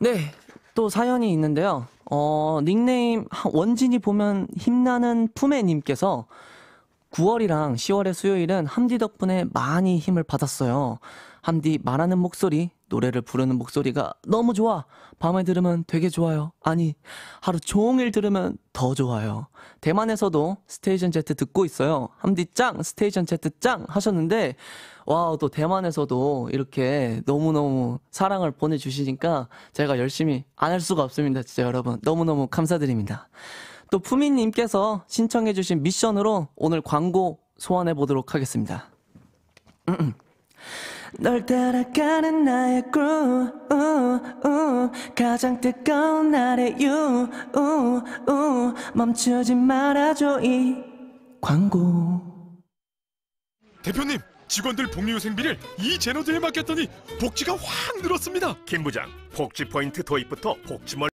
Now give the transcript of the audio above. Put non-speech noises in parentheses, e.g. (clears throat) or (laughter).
네, 또 사연이 있는데요. 어, 닉네임 원진이 보면 힘나는 품에님께서 9월이랑 10월의 수요일은 함디 덕분에 많이 힘을 받았어요. 함디 말하는 목소리, 노래를 부르는 목소리가 너무 좋아. 밤에 들으면 되게 좋아요. 아니, 하루 종일 들으면 더 좋아요. 대만에서도 스테이션 제트 듣고 있어요. 함디 짱, 스테이션 제트 짱 하셨는데, 와, 우또 대만에서도 이렇게 너무너무 사랑을 보내주시니까 제가 열심히 안 할 수가 없습니다. 진짜 여러분. 너무너무 감사드립니다. 또푸미님께서 신청해주신 미션으로 오늘 광고 소환해보도록 하겠습니다. (clears throat) 널 따라가는 나의 groove uh, uh. 가장 뜨거운 날의 you uh, 멈추지 말아줘 이 광고 대표님 직원들 복리후 생비를 이 제너드에 맡겼더니 복지가 확 늘었습니다 김 부장 복지 포인트 도입부터 복지몰